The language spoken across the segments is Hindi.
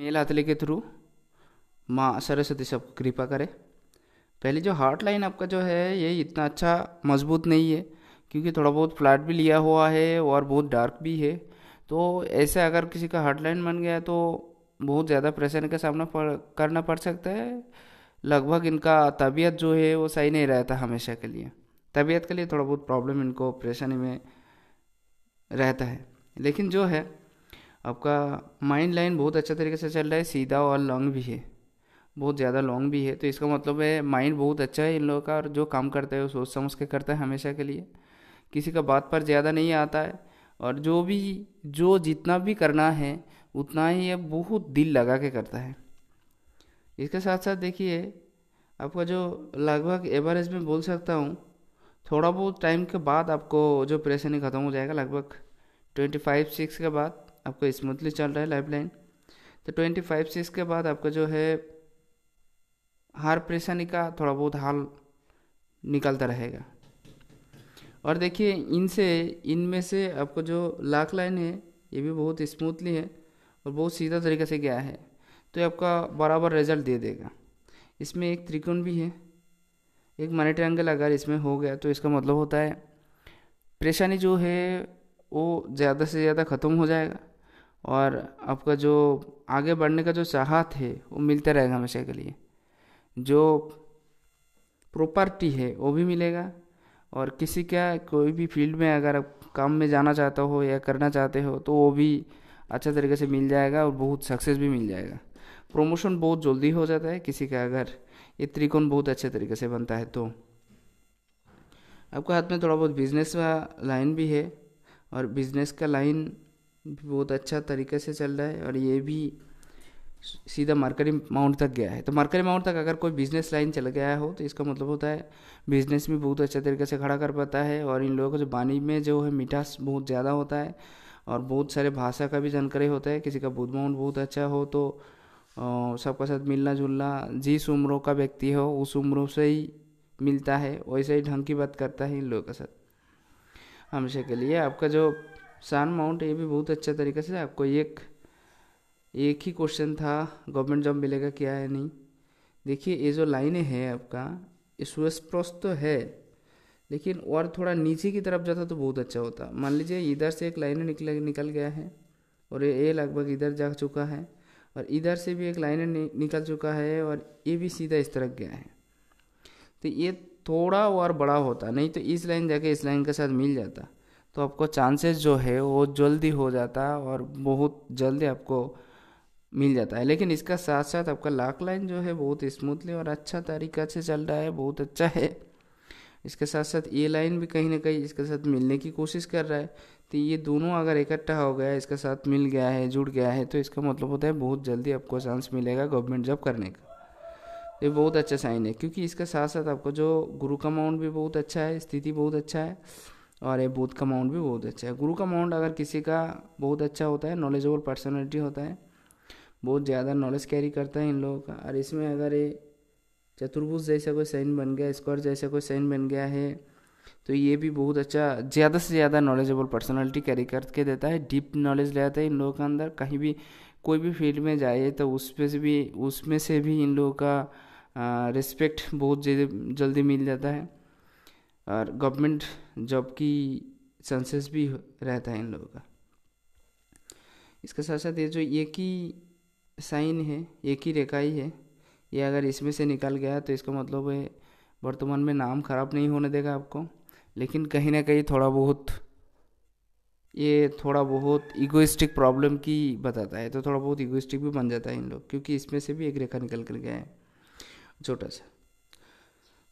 मेल हथली के थ्रू माँ सरस्वती सब कृपा करे पहले जो हार्ट लाइन आपका जो है ये इतना अच्छा मजबूत नहीं है क्योंकि थोड़ा बहुत फ्लैट भी लिया हुआ है और बहुत डार्क भी है तो ऐसे अगर किसी का हार्ट लाइन बन गया तो बहुत ज़्यादा प्रेशर का सामना पड़ करना पड़ सकता है लगभग इनका तबीयत जो है वो सही नहीं रहता हमेशा के लिए तबीयत के लिए थोड़ा बहुत प्रॉब्लम इनको परेशानी में रहता है लेकिन जो है आपका माइंड लाइन बहुत अच्छा तरीके से चल रहा है सीधा और लॉन्ग भी है बहुत ज़्यादा लॉन्ग भी है तो इसका मतलब है माइंड बहुत अच्छा है इन लोगों का और जो काम करता है वो सोच समझ के करता है हमेशा के लिए किसी का बात पर ज़्यादा नहीं आता है और जो भी जो जितना भी करना है उतना ही ये बहुत दिल लगा के करता है इसके साथ साथ देखिए आपका जो लगभग एवरेज में बोल सकता हूँ थोड़ा बहुत टाइम के बाद आपको जो परेशानी ख़त्म हो जाएगा लगभग ट्वेंटी फाइव सिक्स के बाद आपका स्मूथली चल रहा है लाइफ लाइन तो ट्वेंटी फाइव से इसके बाद आपका जो है हर परेशानी का थोड़ा बहुत हाल निकलता रहेगा और देखिए इनसे इनमें से आपको जो लाख लाइन है ये भी बहुत स्मूथली है और बहुत सीधा तरीके से गया है तो ये आपका बराबर रिजल्ट दे देगा इसमें एक त्रिकोण भी है एक मनी ट्रायंगल अगर इसमें हो गया तो इसका मतलब होता है परेशानी जो है वो ज़्यादा से ज़्यादा ख़त्म हो जाएगा और आपका जो आगे बढ़ने का जो चाहत है वो मिलता रहेगा हमेशा के लिए जो प्रॉपर्टी है वो भी मिलेगा और किसी का कोई भी फील्ड में अगर आप काम में जाना चाहते हो या करना चाहते हो तो वो भी अच्छा तरीके से मिल जाएगा और बहुत सक्सेस भी मिल जाएगा प्रमोशन बहुत जल्दी हो जाता है किसी का अगर ये त्रिकोण बहुत अच्छे तरीके से बनता है तो आपके हाथ में थोड़ा बहुत बिजनेस का लाइन भी है और बिजनेस का लाइन बहुत अच्छा तरीके से चल रहा है और ये भी सीधा मरकरी माउंट तक गया है तो मरकरी माउंट तक अगर कोई बिजनेस लाइन चल गया हो तो इसका मतलब होता है बिजनेस भी बहुत अच्छा तरीके से खड़ा कर पाता है और इन लोगों को जो वानी में जो है मिठास बहुत ज़्यादा होता है और बहुत सारे भाषा का भी जानकारी होता है किसी का बुद्ध माउंट बहुत अच्छा हो तो सबका साथ मिलना जुलना जिस उम्र का व्यक्ति हो उस उम्र से ही मिलता है वैसे ही ढंग की बात करता है इन लोगों के साथ हमेशा के लिए आपका जो सन माउंट ये भी बहुत अच्छा तरीके से आपको एक एक ही क्वेश्चन था गवर्नमेंट जॉब मिलेगा क्या है नहीं देखिए ये जो लाइनें हैं आपका ये सुस्पष्ट तो है लेकिन और थोड़ा नीचे की तरफ जाता तो बहुत अच्छा होता मान लीजिए इधर से एक लाइनें निकल निकल गया है और ये लगभग इधर जा चुका है और इधर से भी एक लाइनें निकल चुका है और ये भी सीधा इस तरफ गया है तो ये थोड़ा और बड़ा होता नहीं तो इस लाइन जाके इस लाइन के साथ मिल जाता तो आपको चांसेस जो है वो जल्दी हो जाता है और बहुत जल्दी आपको मिल जाता है लेकिन इसका साथ साथ आपका लाख लाइन जो है बहुत स्मूथली और अच्छा तरीका से चल रहा है बहुत अच्छा है इसके साथ साथ ये लाइन भी कहीं ना कहीं इसके साथ मिलने की कोशिश कर रहा है तो ये दोनों अगर इकट्ठा हो गया इसके साथ मिल गया है जुड़ गया है तो इसका मतलब होता है बहुत जल्दी आपको चांस मिलेगा गवर्नमेंट जॉब करने का ये बहुत अच्छा साइन है क्योंकि इसके साथ साथ आपको जो ग्रुप अमाउंट भी बहुत अच्छा है स्थिति बहुत अच्छा है और ये बुद्ध का माउंट भी बहुत अच्छा है गुरु का माउंट अगर किसी का बहुत अच्छा होता है नॉलेजेबल पर्सनैलिटी होता है बहुत ज़्यादा नॉलेज कैरी करता है इन लोगों का और इसमें अगर ये चतुर्भुज जैसा कोई साइन बन गया स्क्वायर जैसा कोई साइन बन गया है तो ये भी बहुत अच्छा ज़्यादा से ज़्यादा नॉलेजेबल पर्सनैलिटी कैरी करके देता है डीप नॉलेज ले आता है इन लोगों के अंदर कहीं भी कोई भी फील्ड में जाए तो उसमें से भी उसमें से भी इन लोगों का रिस्पेक्ट बहुत जल्दी मिल जाता है और गवर्नमेंट जॉब की चांसेस भी रहता है इन लोगों का इसके साथ साथ ये जो एक ही साइन है एक ही रेखाई है ये अगर इसमें से निकल गया तो इसका मतलब है वर्तमान में नाम खराब नहीं होने देगा आपको लेकिन कहीं ना कहीं थोड़ा बहुत ये थोड़ा बहुत इगोइस्टिक प्रॉब्लम की बताता है तो थोड़ा बहुत इगोइस्टिक भी बन जाता है इन लोग क्योंकि इसमें से भी एक रेखा निकल कर गया है छोटा सा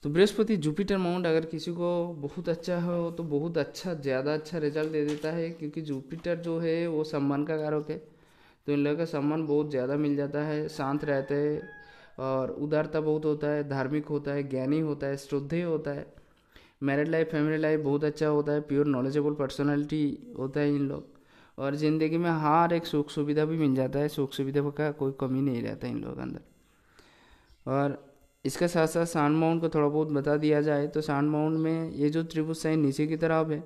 तो बृहस्पति जुपिटर माउंट अगर किसी को बहुत अच्छा हो तो बहुत अच्छा ज़्यादा अच्छा रिजल्ट दे देता है क्योंकि जुपिटर जो है वो सम्मान का कारक है तो इन लोगों का सम्मान बहुत ज़्यादा मिल जाता है शांत रहते हैं और उदारता बहुत होता है धार्मिक होता है ज्ञानी होता है श्रद्धेय होता है मैरिड लाइफ फैमिली लाइफ बहुत अच्छा होता है प्योर नॉलेजेबल पर्सनैलिटी होता है इन लोग और ज़िंदगी में हर एक सुख सुविधा भी मिल जाता है सुख सुविधा का कोई कमी नहीं रहता इन लोगों के अंदर और इसके साथ साथ सान माउंट को थोड़ा बहुत बता दिया जाए तो सान माउंट में ये जो त्रिभुज साइन नीचे की तरफ है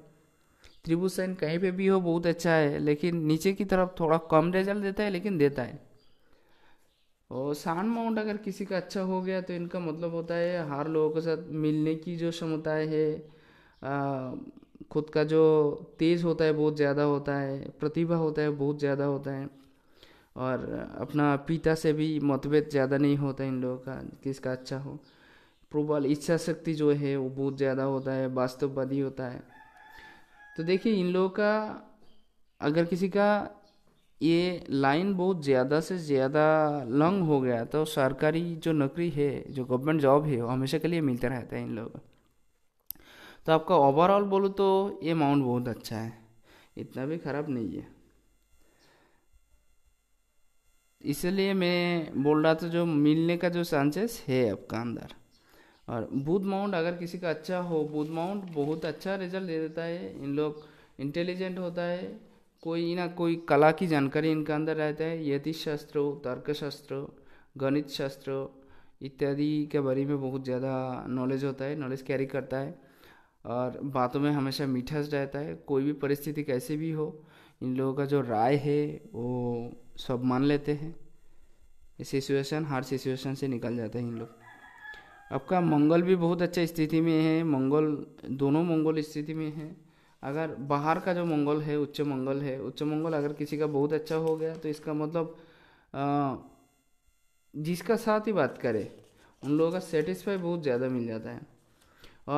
त्रिभुज साइन कहीं पे भी हो बहुत अच्छा है लेकिन नीचे की तरफ थोड़ा कम रिजल्ट देता है लेकिन देता है और सान माउंट अगर किसी का अच्छा हो गया तो इनका मतलब होता है हर लोगों के साथ मिलने की जो क्षमता है आ, खुद का जो तेज होता है बहुत ज़्यादा होता है प्रतिभा होता है बहुत ज़्यादा होता है और अपना पिता से भी मतभेद ज़्यादा नहीं होता इन लोगों का किसका अच्छा हो प्रबल इच्छा शक्ति जो है वो बहुत ज़्यादा होता है वास्तववादी होता है तो देखिए इन लोगों का अगर किसी का ये लाइन बहुत ज़्यादा से ज़्यादा लॉन्ग हो गया तो सरकारी जो नौकरी है जो गवर्नमेंट जॉब है वो हमेशा के लिए मिलता रहता है इन लोगों तो आपका ओवरऑल बोलो तो ये अमाउंट बहुत अच्छा है इतना भी ख़राब नहीं है इसलिए मैं बोल रहा था जो मिलने का जो चांसेस है आपका अंदर और बुध माउंट अगर किसी का अच्छा हो बुध माउंट बहुत अच्छा रिजल्ट दे देता है इन लोग इंटेलिजेंट होता है कोई ना कोई कला की जानकारी इनका अंदर रहता है यतिश शास्त्र तर्कशास्त्र गणित शास्त्र इत्यादि के बारे में बहुत ज़्यादा नॉलेज होता है नॉलेज कैरी करता है और बातों में हमेशा मीठा रहता है कोई भी परिस्थिति कैसे भी हो इन लोगों का जो राय है वो सब मान लेते हैं सिचुएशन हर सिचुएशन से निकल जाते हैं इन लोग आपका मंगल भी बहुत अच्छा स्थिति में है मंगल दोनों मंगल स्थिति में है अगर बाहर का जो मंगल है उच्च मंगल है उच्च मंगल अगर किसी का बहुत अच्छा हो गया तो इसका मतलब आ, जिसका साथ ही बात करे उन लोगों का सेटिस्फाई बहुत ज़्यादा मिल जाता है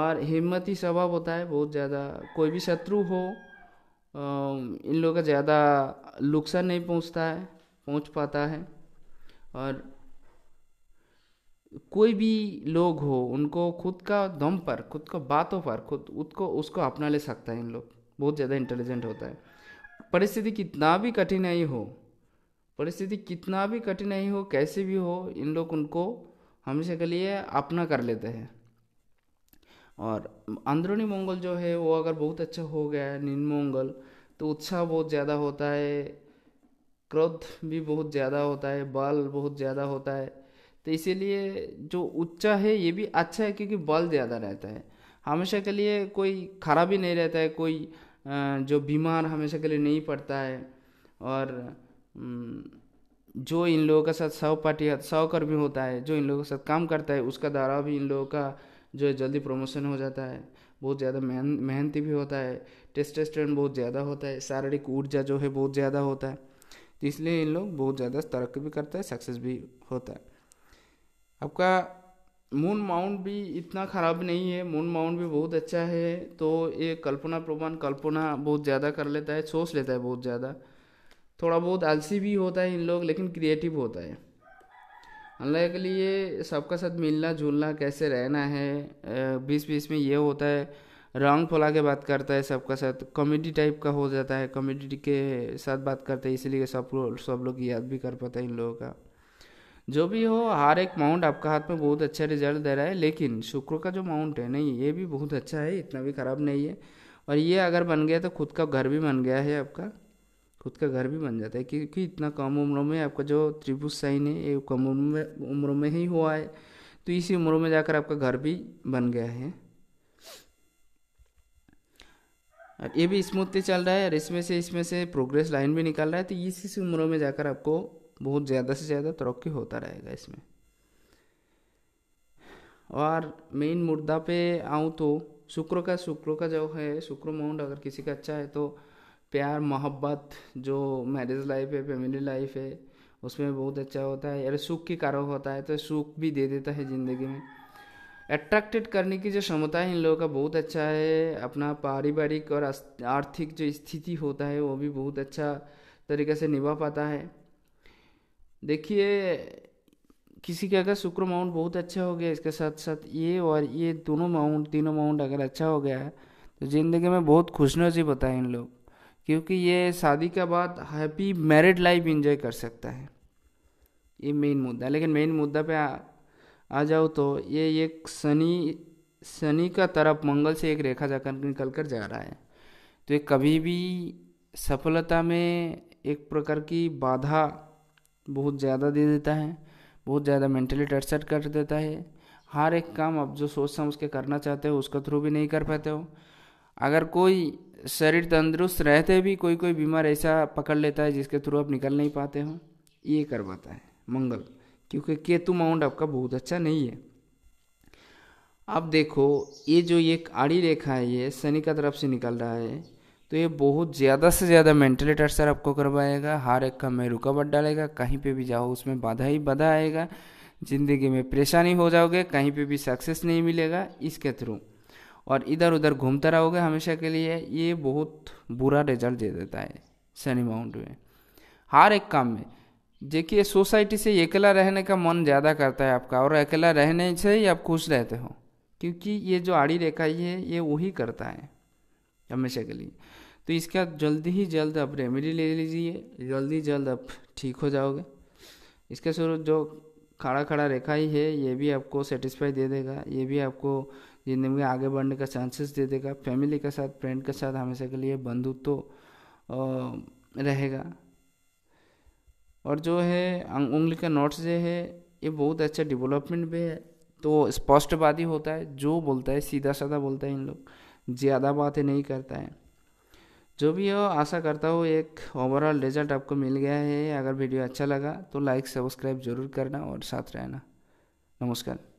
और हिम्मत ही स्वभाव होता है बहुत ज़्यादा कोई भी शत्रु हो इन लोगों का ज़्यादा नुकसान नहीं पहुंचता है पहुंच पाता है और कोई भी लोग हो उनको खुद का दम पर खुद का बातों पर खुद उसको उसको अपना ले सकता है इन लोग बहुत ज़्यादा इंटेलिजेंट होता है परिस्थिति कितना भी कठिनाई हो परिस्थिति कितना भी कठिनाई हो कैसे भी हो इन लोग उनको हमेशा के लिए अपना कर लेते हैं और अंदरूनी मंगल जो है वो अगर बहुत अच्छा हो गया है निम्न मंगल तो उत्साह बहुत ज़्यादा होता है क्रोध भी बहुत ज़्यादा होता है बल बहुत ज़्यादा होता है तो इसीलिए जो उच्चा है ये भी अच्छा है क्योंकि बल ज़्यादा रहता है हमेशा के लिए कोई खराबी नहीं रहता है कोई जो बीमार हमेशा के लिए नहीं पड़ता है और जो इन लोगों के साथ सहपाठी सहकर्मी होता है जो इन लोगों के साथ काम करता है उसका द्वारा भी इन लोगों का जो है जल्दी प्रमोशन हो जाता है बहुत ज़्यादा मेहनती भी होता है टेस्टेस्टन बहुत ज़्यादा होता है शारीरिक ऊर्जा जो है बहुत ज़्यादा होता है तो इसलिए इन लोग बहुत ज़्यादा तरक्की भी करता है सक्सेस भी होता है आपका मून माउंट भी इतना ख़राब नहीं है मून माउंट भी बहुत अच्छा है तो ये कल्पना प्रमाण कल्पना बहुत ज़्यादा कर लेता है सोच लेता है बहुत ज़्यादा थोड़ा बहुत आलसी भी होता है इन लोग लेकिन क्रिएटिव होता है अल्लाह के लिए सबका साथ मिलना जुलना कैसे रहना है बीस बीस में ये होता है रंग फुला के बात करता है सबका साथ कॉमेडी टाइप का हो जाता है कॉमेडी के साथ बात करता है इसलिए सब लोग सब लोग याद भी कर पाते हैं इन लोगों का जो भी हो हर एक माउंट आपका हाथ में बहुत अच्छा रिजल्ट दे रहा है लेकिन शुक्र का जो माउंट है नहीं ये भी बहुत अच्छा है इतना भी ख़राब नहीं है और ये अगर बन गया तो खुद का घर भी बन गया है आपका खुद का घर भी बन जाता है क्योंकि इतना कम उम्रों में आपका जो त्रिभुज साइन है ये कम उम्र में उम्र में ही हुआ है तो इसी उम्रों में जाकर आपका घर भी बन गया है और ये भी स्मूथली चल रहा है और इसमें से इसमें से प्रोग्रेस लाइन भी निकल रहा है तो इसी उम्रों में जाकर आपको बहुत ज़्यादा से ज़्यादा तरक्की होता रहेगा इसमें और मेन मुद्दा पे आऊँ तो शुक्र का शुक्र का जो है शुक्र माउंट अगर किसी का अच्छा है तो प्यार मोहब्बत जो मैरिज लाइफ है फैमिली लाइफ है उसमें बहुत अच्छा होता है अरे सुख की कारक होता है तो सुख भी दे देता है ज़िंदगी में अट्रैक्टेड करने की जो क्षमता है इन लोगों का बहुत अच्छा है अपना पारिवारिक और आर्थिक जो स्थिति होता है वो भी बहुत अच्छा तरीके से निभा पाता है देखिए किसी का अगर शुक्र माउंट बहुत अच्छा हो गया इसके साथ साथ ये और ये दोनों माउंट तीनों माउंट अगर अच्छा हो गया तो ज़िंदगी में बहुत खुशनसीब होता है इन लोग क्योंकि ये शादी के बाद हैप्पी मैरिड लाइफ इन्जॉय कर सकता है ये मेन मुद्दा लेकिन मेन मुद्दा पे आ, आ जाओ तो ये एक शनि शनि का तरफ मंगल से एक रेखा जाकर निकल कर जा रहा है तो ये कभी भी सफलता में एक प्रकार की बाधा बहुत ज़्यादा दे देता है बहुत ज़्यादा मेंटली टर्चर कर देता है हर एक काम आप जो सोच समझ के करना चाहते हो उसका थ्रू भी नहीं कर पाते हो अगर कोई शरीर तंदुरुस्त रहते भी कोई कोई बीमार ऐसा पकड़ लेता है जिसके थ्रू आप निकल नहीं पाते हो ये करवाता है मंगल क्योंकि केतु माउंट आपका बहुत अच्छा नहीं है अब देखो ये जो ये आड़ी रेखा है ये शनि का तरफ से निकल रहा है तो ये बहुत ज़्यादा से ज़्यादा मेंटली टर्चर आपको करवाएगा हर एक का में रुकावट डालेगा कहीं पे भी जाओ उसमें बाधा ही बाधा आएगा ज़िंदगी में परेशानी हो जाओगे कहीं पे भी सक्सेस नहीं मिलेगा इसके थ्रू और इधर उधर घूमता रहोगे हमेशा के लिए ये बहुत बुरा रिजल्ट दे देता है शनि माउंट में हर एक काम में देखिए सोसाइटी से अकेला रहने का मन ज़्यादा करता है आपका और अकेला रहने से ही आप खुश रहते हो क्योंकि ये जो आड़ी रेखा ही है ये वही करता है हमेशा के लिए तो इसका जल्दी ही जल्द आप रेमेडी ले लीजिए जल्दी जल्द आप ठीक हो जाओगे इसके स्वरूप जो खड़ा खड़ा रेखा ही है ये भी आपको सेटिस्फाई दे देगा ये भी आपको जिंदगी में आगे बढ़ने का चांसेस दे देगा फैमिली के साथ फ्रेंड के साथ हमेशा के लिए बंधुत्व तो रहेगा और जो है उंगली का नोट्स जो है ये बहुत अच्छा डेवलपमेंट भी है तो स्पष्टवादी होता है जो बोलता है सीधा साधा बोलता है इन लोग ज़्यादा बातें नहीं करता है जो भी हो आशा करता हूँ एक ओवरऑल रिजल्ट आपको मिल गया है अगर वीडियो अच्छा लगा तो लाइक सब्सक्राइब जरूर करना और साथ रहना नमस्कार